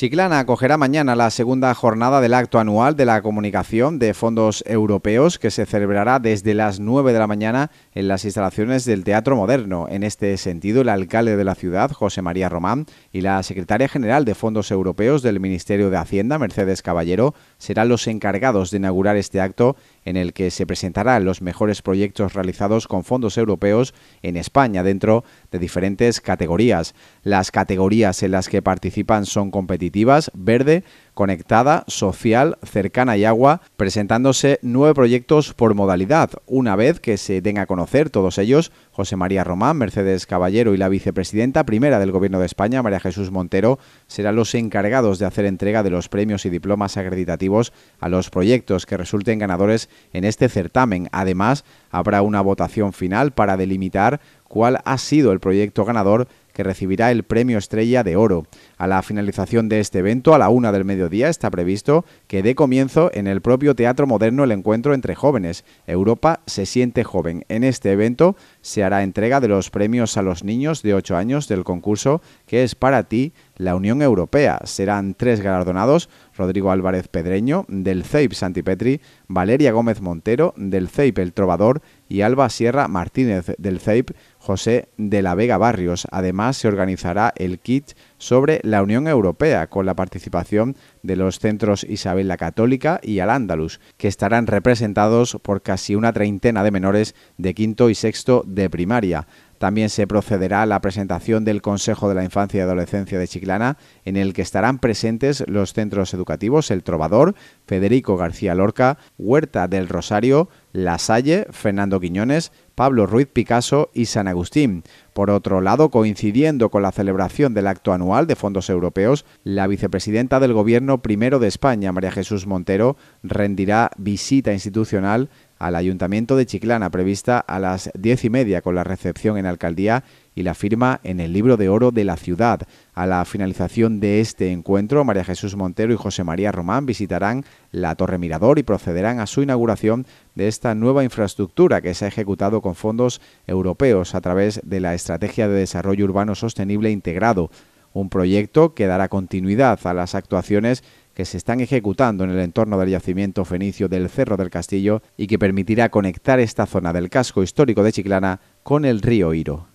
Chiclana acogerá mañana la segunda jornada del acto anual de la comunicación de fondos europeos que se celebrará desde las 9 de la mañana en las instalaciones del Teatro Moderno. En este sentido, el alcalde de la ciudad, José María Román, y la secretaria general de fondos europeos del Ministerio de Hacienda, Mercedes Caballero, serán los encargados de inaugurar este acto en el que se presentarán los mejores proyectos realizados con fondos europeos en España dentro de diferentes categorías. Las categorías en las que participan son competitivas, verde, conectada, social, cercana y agua, presentándose nueve proyectos por modalidad. Una vez que se den a conocer todos ellos, José María Román, Mercedes Caballero y la vicepresidenta primera del Gobierno de España, María Jesús Montero, serán los encargados de hacer entrega de los premios y diplomas acreditativos a los proyectos que resulten ganadores en este certamen. Además, habrá una votación final para delimitar cuál ha sido el proyecto ganador que recibirá el premio Estrella de Oro. A la finalización de este evento, a la una del mediodía, está previsto que dé comienzo en el propio Teatro Moderno el encuentro entre jóvenes. Europa se siente joven. En este evento se hará entrega de los premios a los niños de 8 años del concurso que es para ti la Unión Europea. Serán tres galardonados, Rodrigo Álvarez Pedreño, del CEIP Santipetri, Valeria Gómez Montero, del CEIP El Trovador y Alba Sierra Martínez, del CEIP José de la Vega Barrios. Además, se organizará el kit sobre la Unión Europea con la participación de los centros Isabel la Católica y Al Andalus, que estarán representados por casi una treintena de menores de quinto y sexto de primaria. También se procederá a la presentación del Consejo de la Infancia y Adolescencia de Chiclana, en el que estarán presentes los centros educativos El Trovador, Federico García Lorca, Huerta del Rosario, La Salle, Fernando Quiñones, Pablo Ruiz Picasso y San Agustín. Por otro lado, coincidiendo con la celebración del acto anual de fondos europeos, la vicepresidenta del Gobierno primero de España, María Jesús Montero, rendirá visita institucional al Ayuntamiento de Chiclana, prevista a las diez y media con la recepción en alcaldía y la firma en el libro de oro de la ciudad. A la finalización de este encuentro, María Jesús Montero y José María Román visitarán la Torre Mirador y procederán a su inauguración de esta nueva infraestructura que se ha ejecutado con fondos europeos a través de la Estrategia de Desarrollo Urbano Sostenible Integrado, un proyecto que dará continuidad a las actuaciones que se están ejecutando en el entorno del yacimiento fenicio del Cerro del Castillo y que permitirá conectar esta zona del casco histórico de Chiclana con el río Iro.